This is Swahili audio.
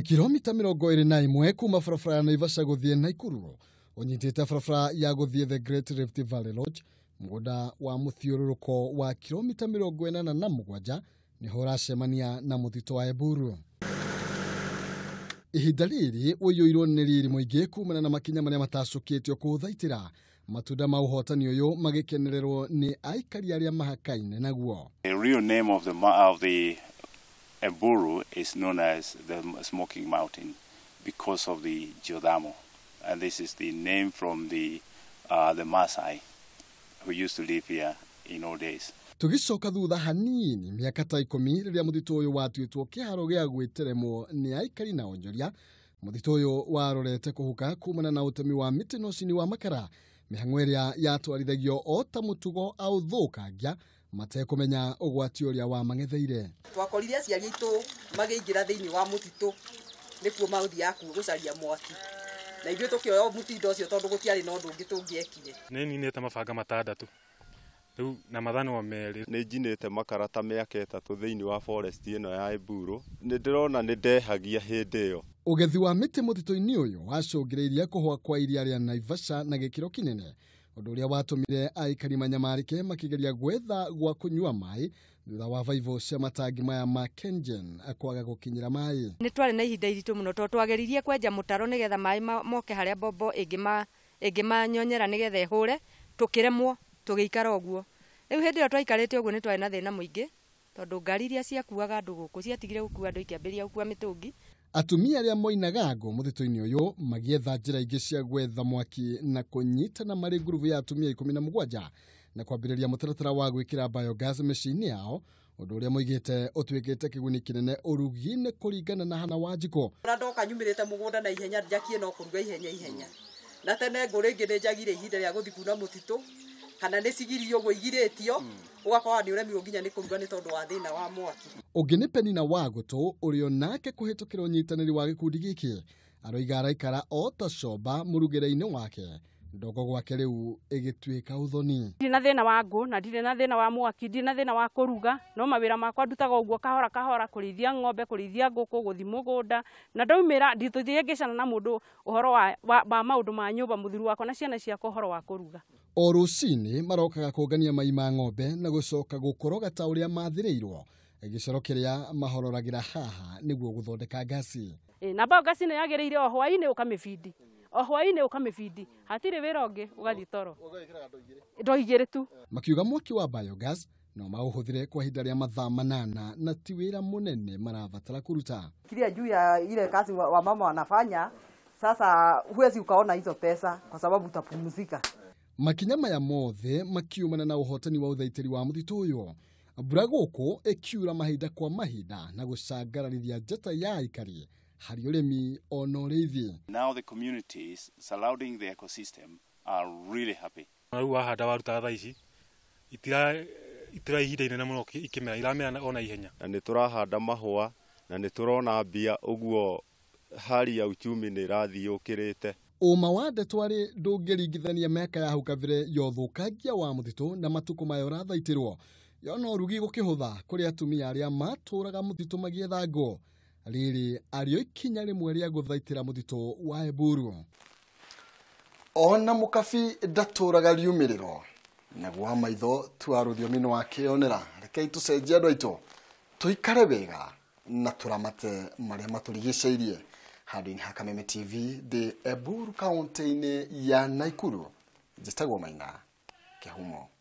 kilomita mirongo ĩrĩ na ĩmwe kuma barabara ya naivaca gũthiĩ naikururo ũnyitĩte barabara ya gũthiĩ the great rift valley lodge mũgũnda wa mũthiũrũrũko wa kilomita mĩrongo ĩnana na mũgwanja nĩho ũracemania na mũthito wa eburu ihinda rĩrĩ ũiyũirwo nĩ riri mũingĩ kumana na makinya marĩa matacũkĩtio kũũthaitĩra matunda ma ũhotani ũyũ magĩkenererwo nĩ aikari arĩa mahakaine naguo Emburu is known as the smoking mountain because of the geothermal. And this is the name from the, uh, the Maasai who used to live here in old days. tugicoka thutha hanini mĩaka ta ikũmi rĩrĩa mũthitũ ũyũ watuĩtwo kĩharo gĩa gwĩteremwo nĩ aikari na onjoria mũthitũ ũyũ warorete kũhuka kumana na ũtemi wa mĩtĩ na ũcini wa makara mĩhang'o ĩrĩa yatwarithagio o ta mũtugo aũthũkangia matekumenya ugwati uria wa mangetheire twakorire aciari aitu magiingira thiini wa mutitu nikuo mauthi kuo gucaria mwaki na ithuĩ tũkĩoya mũtindo ũcio tondũ gũtiarĩ na ũndũ ũngĩ tũngĩekire nĩ ninĩte mabanga matandatũ rĩu na mathanwa merĩ nĩ njinĩte makarata mĩaka ĩtatũ thĩinĩ wa forest ĩno ya Emburo nĩ ndĩrona nĩ ndehagia hĩndĩ ĩyo ũgethi wa mĩtĩ mũtitũ-inĩ ũyũ wacũngĩrĩirie kũhwa kwa iria rĩa Naivasha na gĩkĩro kĩnene undu watu mire aikari manyamarike makigeria gwetha gwa kunyua mai thutha wa vaivo cia matangi maya makenjen kwa kwaga kinyira mai ni twari na ihinda iritu muno to twageririe kwenja mutaro nigetha mai moke haria negeza ingimanyonyera nigetha muo, toke ikara oguo. Ewe hede watuwa ikarete uguo ni twari na thina muingi tondu ngari iria ciakuaga andu guku ciatigire gukua andu ikiambiria gukua atumia arĩa moinaga ngo mũtitũ-inĩ ũyũ magĩetha njĩra ingĩ cia gwetha mwaki na na marĩ ngurubu ya atumia ikũmi na mũgwanja na kwambĩrĩria mũtaratara wa gwĩkĩra biogas mĩciĩ-inĩ yao ũndũ ũrĩa moigĩte ũtuĩkĩte kĩguni kĩnene ũrugi-inĩ kũringana na hana wanjikũ ona ndoka nyumĩrĩte mũgũnda na ihenya njakie no kũruga ihenya ihenya na tene ngũ rĩngĩ nĩ njagire ihinda rĩa gũthiĩ kuna mũtitũ kana nä cigiri gå guo igirä tio ågakorwo nä å remiwo nginya nä kå ruga nä tondå wa thä na wa mwaki å ngä nä penina wa gå tå å rä o nake kå hä tå kä ra nyitanä ri wa gä kundi gä kä aroiga araikara o ta comba må rugä re-inä wake ndogo gwake riu igituika uthoni ndirä na thä wa ngå na ndirä na thina wa mwaki ndirä na thä wa kuruga no mawira makwa ndutaga å kahora kahora kurithia ng'ombe kurithia nguku guthi mugunda na ndaumira ra nditåthire ngä na mundu uhoro å horo wa maå ndå ma nyumba mba wako na ciana ciakwa å wa kuruga ruga o rå cinä marokaga kångania mai ma ng'ombe na gucoka gukoroga ta korogata å rä a mathä haha niguo guthondeka ngasi e, na mbao ngasi ĩno yagĩrĩire o hwaĩ-inĩ o hwainä å kamä hatirä wä ra å ngä å gathiä toro ndo igä tu makiuga mwaki wa biogas no maũhũthĩre kwa ihinda rĩa mathaa manana na ti wĩra mũnene marabatara kũruta kile juu ya ile kasi wa, mama wanafanya sasa huwezi ukaona hizo pesa kwa sababu utapumzika makinya maya mothe makiumana na uhotani wa ũthaitĩri wa mũtitũ ũyũ mbura gũkũ ĩkiura mahinda kwa mahinda na gũcangararithia njata ya aikari Hariolemi Onorevi. Now the communities surrounding the ecosystem are really happy. Rĩu wahanda waruta thaa ici itira ihinda inene mũno ikĩmera iramera ona ihenya na nĩ tũrahanda mahũa na nĩ tũrona mbia ũguo hali ya uchumi nĩ ĩrathiĩ ũkĩrĩte ũma wa ndeto arĩ ndũngĩringithania mĩaka ya hau kabere ya ũthũkangia wa mũtitũ na matukũ maya ũrathaitĩrwo yona ũrugi gũkĩhũtha kũrĩ atumia arĩa matũũraga mũtitũ magĩetha ngũ lili ariyo ikinya mweli ya guthaitira mudito wa eburu ona mukafi daturaga riumiriro naguo wa maitho twa ruthiomi niwakionera rekei tucenjie andũ aitũ tuikare wega na tũramate marĩa matũrigicĩirie handũ-inĩ ha kameme tv ndĩ eburu kaunti-inĩ ya naikuru njĩtagwo maina kĩhumo